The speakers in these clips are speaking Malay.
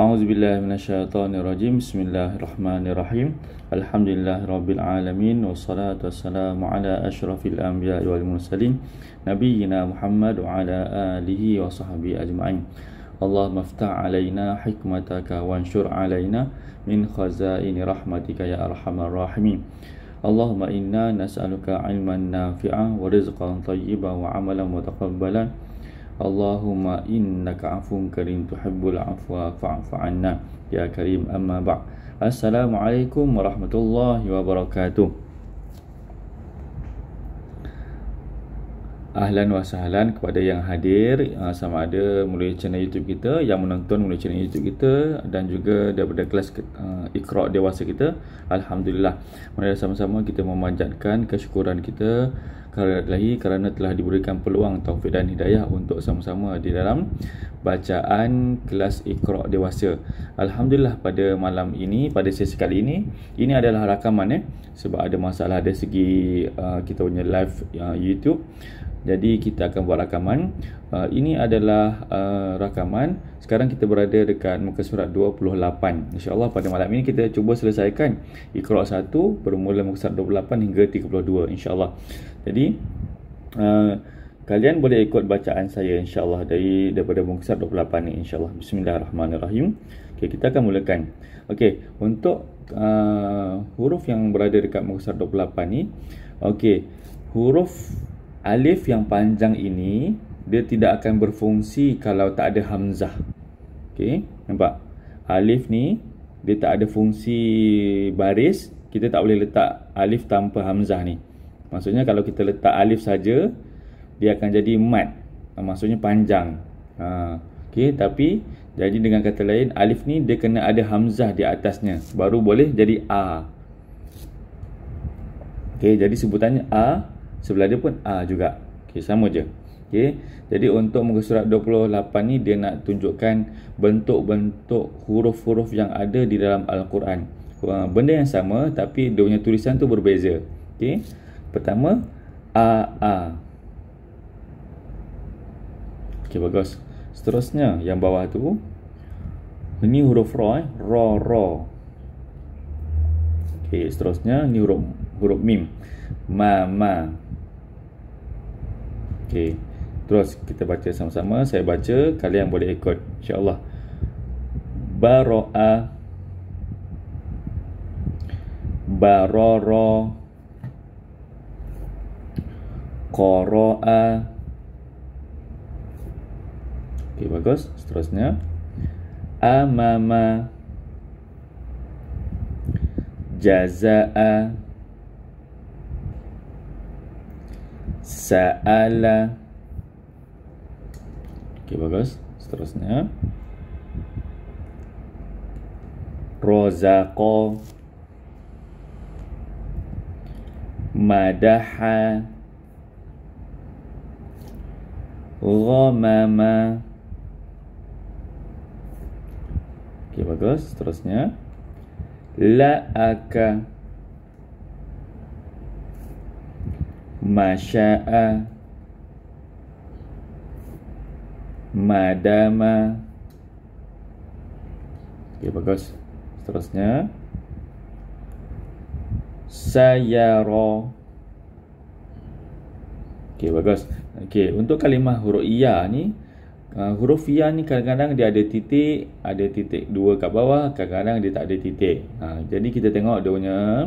أعوذ بالله من الشيطان الرجيم بسم الله الرحمن الرحيم الحمد لله رب العالمين والصلاة والسلام على أشرف الأنبياء والمرسلين نبينا محمد وعلى آله وصحبه أجمعين اللهم افتح علينا حكمتك وانشر علينا من خزائن رحمتك يا أرحم الراحمين اللهم إنا نسألك علما نافعا ورزقا طيبا وعملا متقبلا Allahumma innaka afun karim tuhibbul afwa fa'fu anna ya karim amma ba'd assalamualaikum warahmatullahi wabarakatuh Ahlan wa sahlan kepada yang hadir ah, sama ada melalui channel YouTube kita yang menonton melalui channel YouTube kita dan juga daripada kelas uh, Iqra dewasa kita. Alhamdulillah. Mari sama-sama kita memanjatkan kesyukuran kita kerana telah diberikan peluang taufik dan hidayah untuk sama-sama di dalam bacaan kelas Iqra dewasa. Alhamdulillah pada malam ini, pada sesi kali ini, ini adalah rakaman eh sebab ada masalah dari segi uh, kita punya live uh, YouTube. Jadi kita akan buat rakaman uh, Ini adalah uh, rakaman Sekarang kita berada dekat muka surat 28 InsyaAllah pada malam ini kita cuba selesaikan Ikhrok 1 bermula muka surat 28 hingga 32 InsyaAllah Jadi uh, Kalian boleh ikut bacaan saya insyaAllah dari daripada muka surat 28 ni insyaAllah Bismillahirrahmanirrahim okay, Kita akan mulakan Okay, untuk uh, huruf yang berada dekat muka surat 28 ni Okey, huruf alif yang panjang ini dia tidak akan berfungsi kalau tak ada hamzah. Okey, nampak? Alif ni dia tak ada fungsi baris, kita tak boleh letak alif tanpa hamzah ni. Maksudnya kalau kita letak alif saja dia akan jadi mat. Ah, maksudnya panjang. Ha, okey, tapi jadi dengan kata lain alif ni dia kena ada hamzah di atasnya baru boleh jadi a. Okey, jadi sebutannya a sebelah dia pun A juga ok sama je ok jadi untuk muka surat 28 ni dia nak tunjukkan bentuk-bentuk huruf-huruf yang ada di dalam Al-Quran benda yang sama tapi dia punya tulisan tu berbeza ok pertama A A ok bagus seterusnya yang bawah tu ini huruf ra eh ra ra ok seterusnya ni huruf huruf mim ma ma Okey. Terus kita baca sama-sama. Saya baca, kalian boleh ikut. Insya-Allah. Baroa Baroro Koroa Okey bagus seterusnya Amama Jaza'a Sa'ala Okey bagus Seterusnya Rozaqo Madaha Ghamama Okey bagus Seterusnya La'aka La'aka masya'a madama Oke ya, okay, bagus Seterusnya Sayaro Oke okay, bagus Oke okay, untuk kalimah huruf iya ni uh, Huruf ia ya ni kadang-kadang dia ada titik Ada titik dua kat bawah Kadang-kadang dia tak ada titik ha, Jadi kita tengok dia punya uh,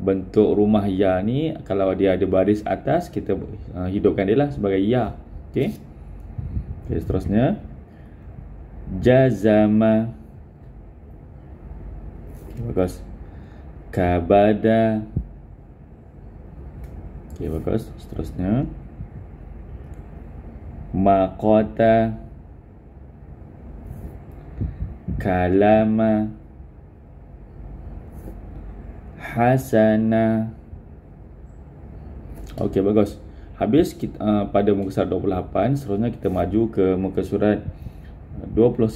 bentuk rumah ya ni kalau dia ada baris atas kita uh, hidupkan dia lah sebagai ya okey okey seterusnya jazama okay, bagus kabada okey bagus seterusnya makota kalama hasanah Okey bagus Habis kita, uh, pada muka surat 28 Seterusnya kita maju ke muka surat 29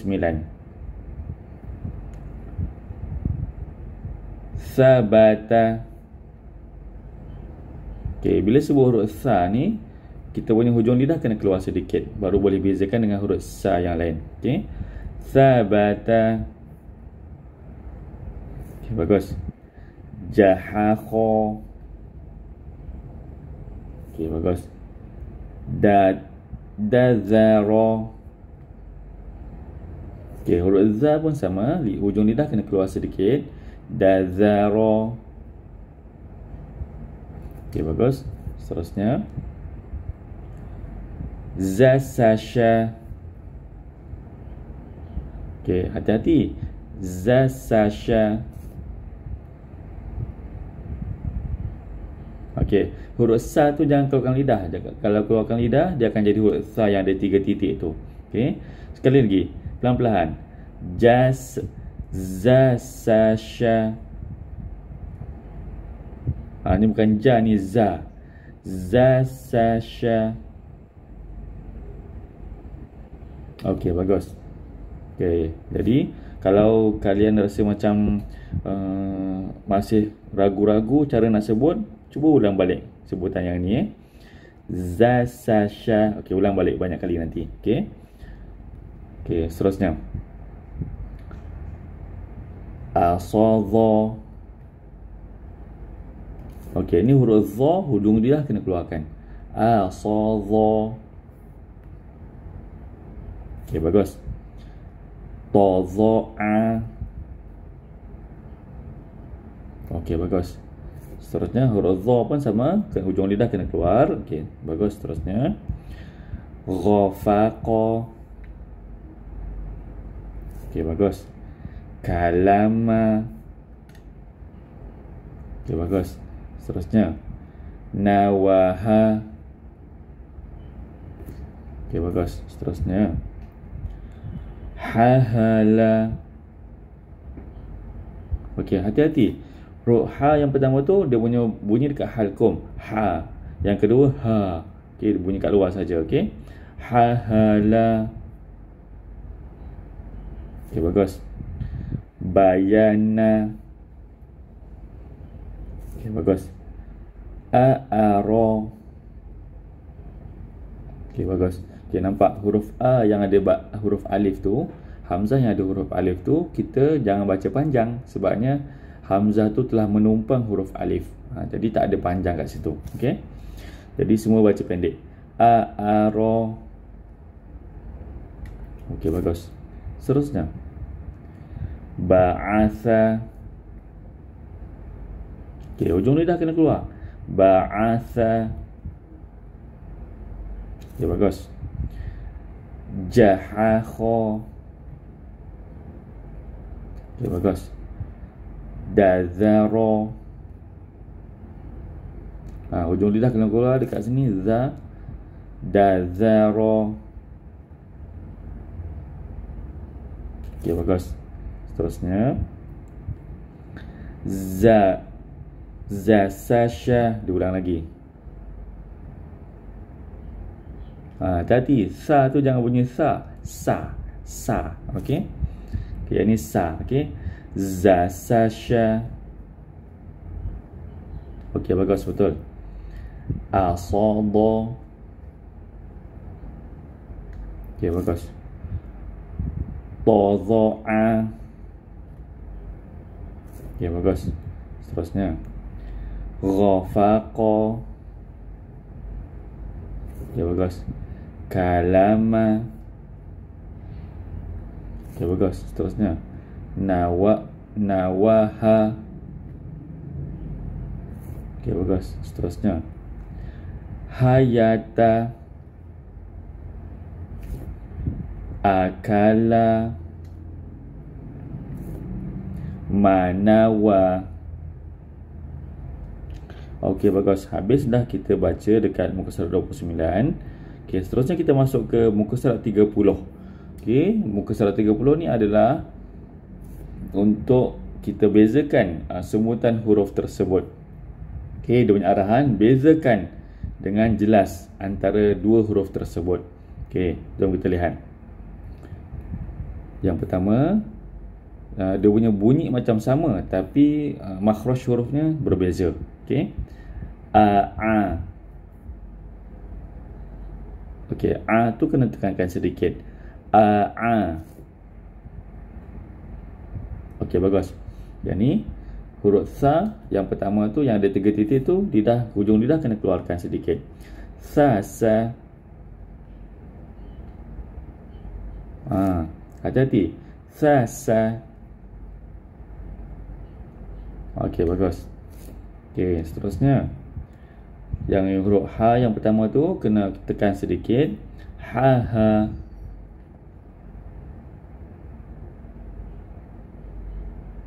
Sabata Okey bila sebuah huruf sa ni Kita punya hujung lidah kena keluar sedikit Baru boleh bezakan dengan huruf sa yang lain Okey Sabata Okey bagus jahakho Okey bagus da dazara Okey huruf za pun sama di hujung lidah kena keluar sedikit dazara Okey bagus seterusnya zasasha Okey hati-hati zasasha Okey, huruf sa tu jangan keluarkan lidah. Kalau keluarkan lidah, dia akan jadi huruf sa yang ada tiga titik tu. Okey. Sekali lagi, pelan-pelan. Jas za sa sha. Ha, ini bukan ja ni za. Za sa sha. Okey, bagus. Okey, jadi kalau kalian rasa macam uh, masih ragu-ragu cara nak sebut, Cuba ulang balik sebutan yang ni eh. Zasasha. Okey, ulang balik banyak kali nanti. Okey. Okey, seterusnya. Asadha. Okey, ni huruf za hudung dia lah kena keluarkan. Asadha. Okey, bagus. Tadha'a. Okey, bagus seterusnya huruf Zaw pun sama ke hujung lidah kena keluar okey bagus seterusnya ghafaqa okey bagus kalama okey bagus seterusnya nawaha okey bagus seterusnya hahala okey hati-hati Huruf ha yang pertama tu dia punya bunyi dekat halkum. Ha. Yang kedua ha. Okey, bunyi kat luar saja, okey. Ha ha la. Okey, bagus. Bayana. Okey, bagus. A a ro. Okey, bagus. Okey, nampak huruf a yang ada bak, huruf alif tu, hamzah yang ada huruf alif tu, kita jangan baca panjang sebabnya Hamzah tu telah menumpang huruf alif. Ha, jadi tak ada panjang kat situ. Okay, Jadi semua baca pendek. A a ro Okey bagus. Seterusnya. Ba'asa Okey, hujung ni dah kena keluar. Ba'asa okey bagus. Jahakho okey bagus dadzara ha, hujung lidah kena keluar dekat sini za dadzara okey bagus seterusnya za za sasha diulang lagi ha, hati sa tu jangan bunyi sa sa sa okey okey ni sa okey zasasha. Okey bagus betul. Asada. Okey bagus. Tazaa. Okey bagus. Seterusnya. Ghafaqa. Okey bagus. Kalama. Okey bagus. Seterusnya nawa nawaha Okey bagus seterusnya hayata akala manawa Okey bagus habis dah kita baca dekat muka surat 29 Okey seterusnya kita masuk ke muka surat 30 Okey muka surat 30 ni adalah untuk kita bezakan uh, semutan huruf tersebut. Okey, dia punya arahan bezakan dengan jelas antara dua huruf tersebut. Okey, jom kita lihat. Yang pertama, uh, dia punya bunyi macam sama tapi uh, makhraj hurufnya berbeza. Okey. A a Okey, a tu kena tekankan sedikit. A a Okey bagus. Yang ni huruf sa yang pertama tu yang ada tiga titik tu lidah hujung lidah kena keluarkan sedikit. Sa sa. Ha, hati-hati. Sa sa. Okey bagus. Okey, seterusnya. Yang huruf ha yang pertama tu kena tekan sedikit. Ha ha.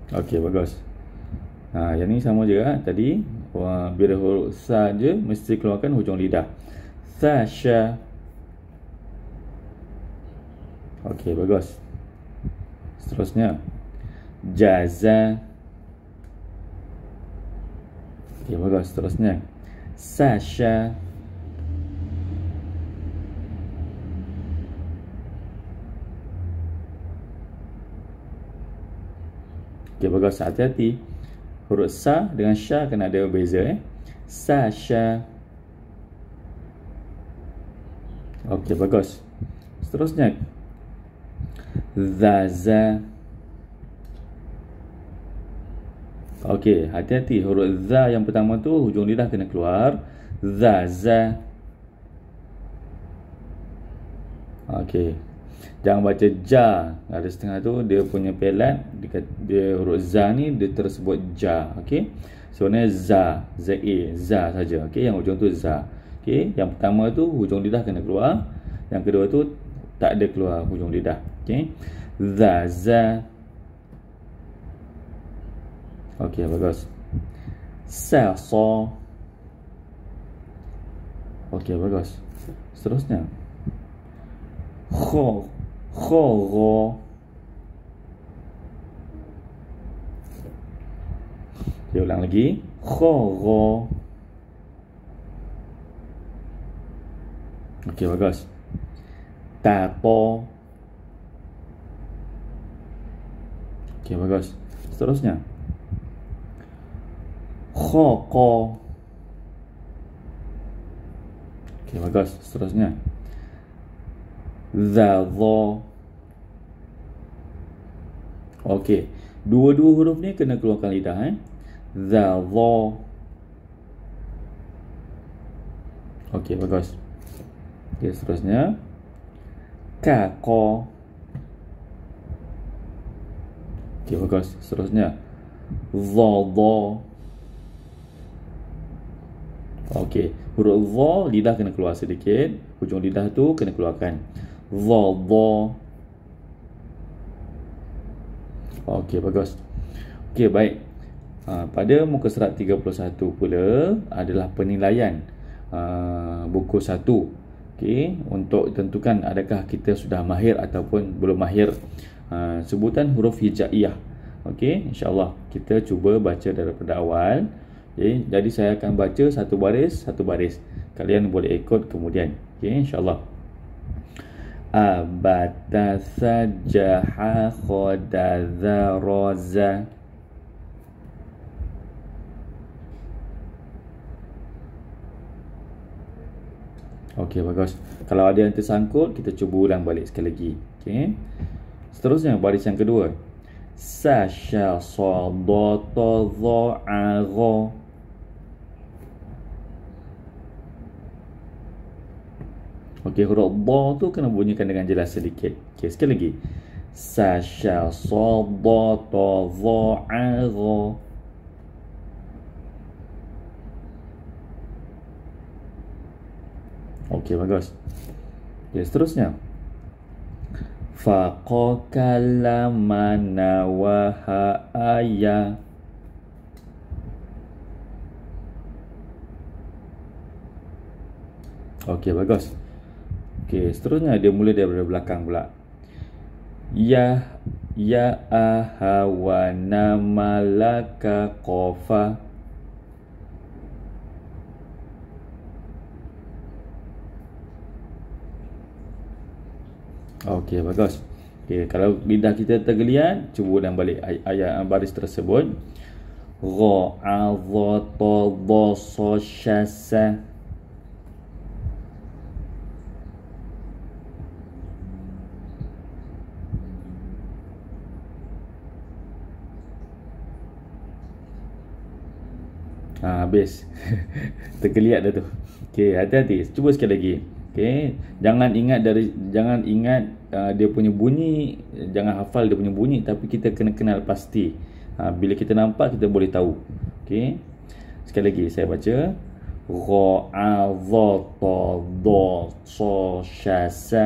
Okey, bagus. Ha, yang ni sama je lah. Ha, tadi, bila huruf sa je, mesti keluarkan hujung lidah. Sa, sya. Okey, bagus. Seterusnya. Jaza. Okey, bagus. Seterusnya. Sasha. Sasha. Okey, bagus. So, hati-hati. Huruf sa dengan sya kena ada beza eh. Sa, sya. Okey, bagus. Seterusnya. Za, za. Okey, hati-hati. Huruf za yang pertama tu, hujung lidah kena keluar. Za, za. Okey. Jangan baca ja Ada setengah tu dia punya pelat Dia, dia huruf za ni dia tersebut ja Okay Sebenarnya za Za -e, Za saja Okay yang hujung tu za Okay Yang pertama tu hujung lidah kena keluar Yang kedua tu tak ada keluar hujung lidah Okay Za Za Okay bagus Sa So Okay bagus Seterusnya Khok χώρο. Και ολανγκή, χώρο. Ο κυβεργός. Τα πω. Κυβεργός. Στο ρωσνιά. Χώκο. Κυβεργός. Στο ρωσνιά. The Zal Ok Dua-dua huruf ni kena keluarkan lidah eh? Zal Zal Ok bagus Ok seterusnya Kako Ok bagus seterusnya Zal Zal Okey, huruf Z lidah kena keluar sedikit. Hujung lidah tu kena keluarkan vovo okey bagus okey baik ha, pada muka surat 31 pula adalah penilaian uh, buku 1 Okay untuk tentukan adakah kita sudah mahir ataupun belum mahir uh, sebutan huruf hijaiyah Okay insyaallah kita cuba baca daripada awal Okay jadi saya akan baca satu baris satu baris kalian boleh ikut kemudian Okay insyaallah abata sajaha khodadharaza Okey bagus. Kalau ada yang tersangkut, kita cuba ulang balik sekali lagi. Okey. Seterusnya baris yang kedua. Sa sha sa da ta za a ga. Okey, huruf ba tu kena bunyikan dengan jelas sedikit. Okey, sekali lagi. Sa sha sa ba ta za a ra. Okey, bagus. Okey, seterusnya. Fa qa kalama na wa ha aya. Okey, bagus. Okey, seterusnya dia mula daripada belakang pula. Ya ya ahwa namalaka qafa Okey, bagus. Okey, kalau lidah kita tergeliat, cuba ulang balik ayat, ayat baris tersebut. Gha'adha tadha sasha ha, habis terkeliat dah tu okey hati-hati cuba sekali lagi okey jangan ingat dari jangan ingat uh, dia punya bunyi jangan hafal dia punya bunyi tapi kita kena kenal pasti ha, bila kita nampak kita boleh tahu okey sekali lagi saya baca ra a za ta da sa sha sa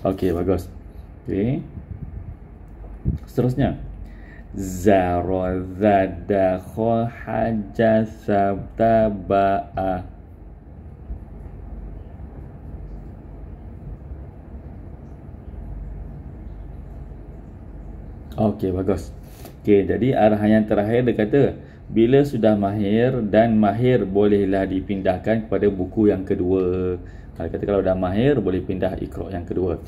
Okey, bagus. Okey. Seterusnya. Zara zada khaja sabta ba'a. Okey, bagus. Okey, jadi arah yang terakhir dia kata bila sudah mahir dan mahir bolehlah dipindahkan kepada buku yang kedua. Kalau kata kalau dah mahir boleh pindah ikro yang kedua.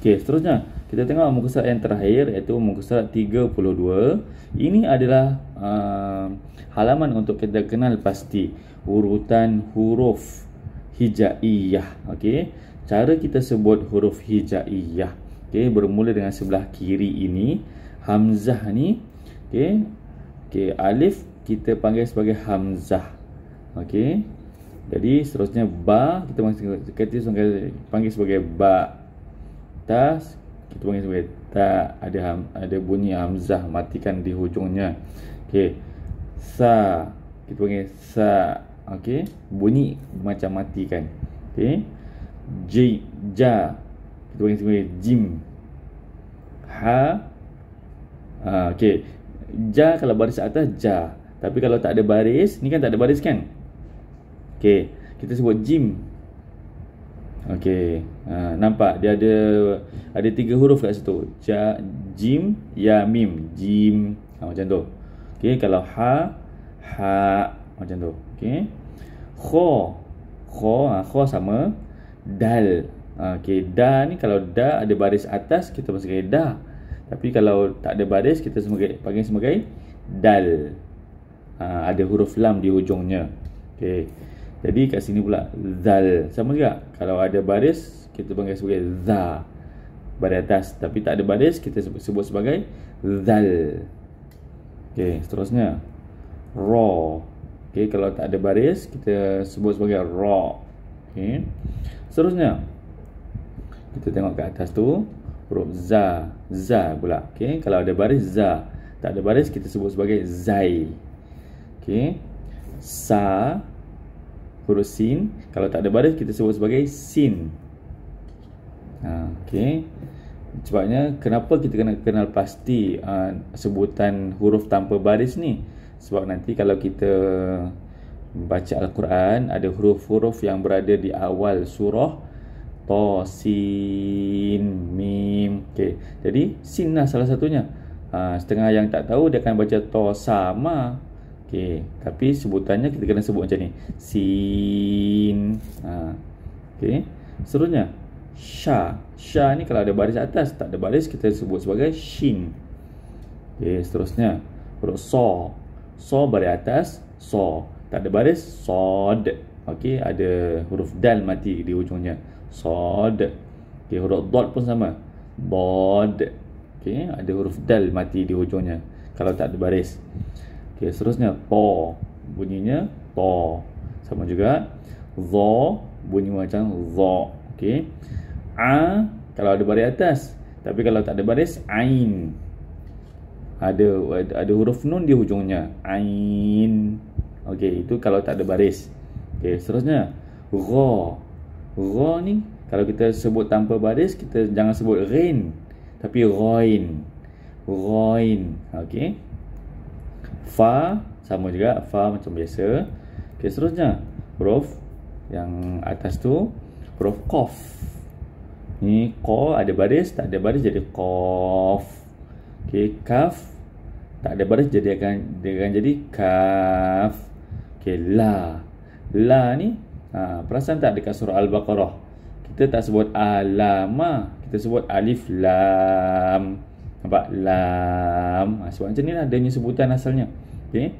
Okey, seterusnya kita tengok muka surat yang terakhir iaitu muka surat 32. Ini adalah uh, halaman untuk kita kenal pasti urutan huruf hijaiyah. Okey. Cara kita sebut huruf hijaiyah. Okey, bermula dengan sebelah kiri ini hamzah ni. Okey. Okey, alif kita panggil sebagai hamzah. Okey. Jadi seterusnya ba kita panggil sebagai panggil sebagai ba. Tas, kita panggil sebagai ta ada ham, ada bunyi hamzah matikan di hujungnya. Okey. Sa kita panggil sa. Okey, bunyi macam matikan. Okey. J ja kita panggil sebagai jim. Ha Ah, okey. Ja kalau baris atas ja. Tapi kalau tak ada baris, ni kan tak ada baris kan? Okay, kita sebut Jim. Okay, ha, nampak dia ada ada tiga huruf kat situ. Ja, Jim, ya Mim, Jim. Ha, macam tu. Okay, kalau Ha, Ha, macam tu. Okay, Kho, Kho, ha, Kho sama Dal. Ha, okay, Da ni kalau Da ada baris atas kita sebagai Da. Tapi kalau tak ada baris kita sebagai panggil sebagai Dal. Ha, ada huruf lam di hujungnya. Okay. Jadi kat sini pula zal sama juga. Kalau ada baris kita panggil sebagai za baris atas tapi tak ada baris kita sebut sebagai zal. Okey, seterusnya ra. Okey, kalau tak ada baris kita sebut sebagai ra. Okey. Seterusnya kita tengok kat atas tu huruf za za pula. Okey, kalau ada baris za, tak ada baris kita sebut sebagai zai. Okey. Sa huruf sin kalau tak ada baris kita sebut sebagai sin ha, okey sebabnya kenapa kita kena kenal pasti uh, sebutan huruf tanpa baris ni sebab nanti kalau kita baca al-Quran ada huruf-huruf yang berada di awal surah ta sin mim okey jadi sin lah salah satunya ha, setengah yang tak tahu dia akan baca ta sama Okey, tapi sebutannya kita kena sebut macam ni. Sin. Ha. Okey. Seterusnya sha. Sha ni kalau ada baris atas, tak ada baris kita sebut sebagai shin. Okey, seterusnya huruf so. So baris atas, so. Tak ada baris, sod. Okey, ada huruf dal mati di ujungnya. Sod. Okey, huruf dot pun sama. Bod. Okey, ada huruf dal mati di ujungnya. Kalau tak ada baris. Okey, seterusnya to bunyinya to. Sama juga za bunyi macam za. Okey. A kalau ada baris atas, tapi kalau tak ada baris ain. Ada ada huruf nun di hujungnya. Ain. Okey, itu kalau tak ada baris. Okey, seterusnya gha. Gha ni kalau kita sebut tanpa baris, kita jangan sebut rain, tapi roin roin Okey fa sama juga fa macam biasa. Okey seterusnya huruf yang atas tu huruf kof. Ni q ada baris, tak ada baris jadi kof. Okey kaf tak ada baris jadi akan dia akan jadi kaf. Okey la. La ni ha, perasan tak dekat surah al-Baqarah? Kita tak sebut alama, kita sebut alif lam. Nampak lam. Alam ha, ah, Sebab macam ni lah Dia punya sebutan asalnya Okay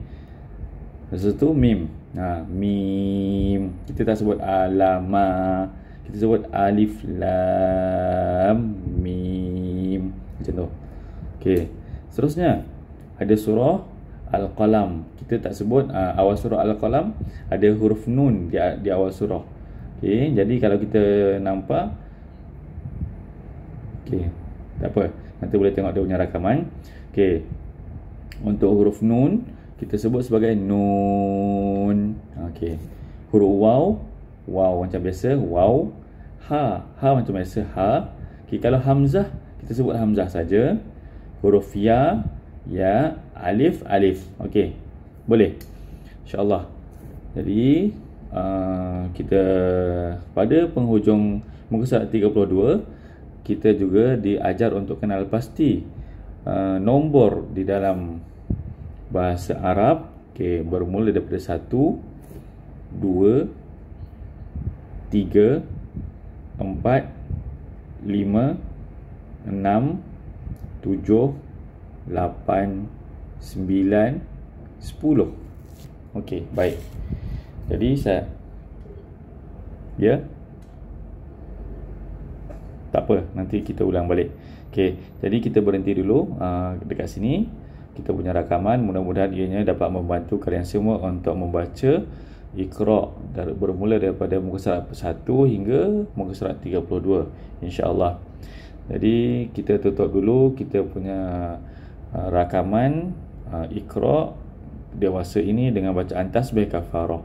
Lepas tu Mim ha, Mim Kita tak sebut Alama Kita sebut Alif Lam Mim Macam tu Okay Seterusnya Ada surah Al-Qalam Kita tak sebut ha, Awal surah Al-Qalam Ada huruf Nun Di, di awal surah Okay Jadi kalau kita nampak Okay Tak apa Nanti boleh tengok dia punya rakaman Okey. Untuk huruf nun kita sebut sebagai nun. Okey. Huruf waw, waw macam biasa, waw. Ha, ha macam biasa, ha. Okey, kalau hamzah kita sebut hamzah saja. Huruf ya, ya, alif, alif. Okey. Boleh. Insya-Allah. Jadi Uh, kita pada penghujung muka surat 32 kita juga diajar untuk kenal pasti uh, nombor di dalam bahasa Arab okay, bermula daripada 1 2 3 4 5 6 7 8 9 10 okey baik jadi saya ya yeah tak apa nanti kita ulang balik Okay, jadi kita berhenti dulu uh, dekat sini kita punya rakaman mudah-mudahan ianya dapat membantu kalian semua untuk membaca Iqra dari bermula daripada muka surat 1 hingga muka surat 32 insyaallah jadi kita tutup dulu kita punya uh, rakaman uh, Iqra dewasa ini dengan bacaan tasbih kafarah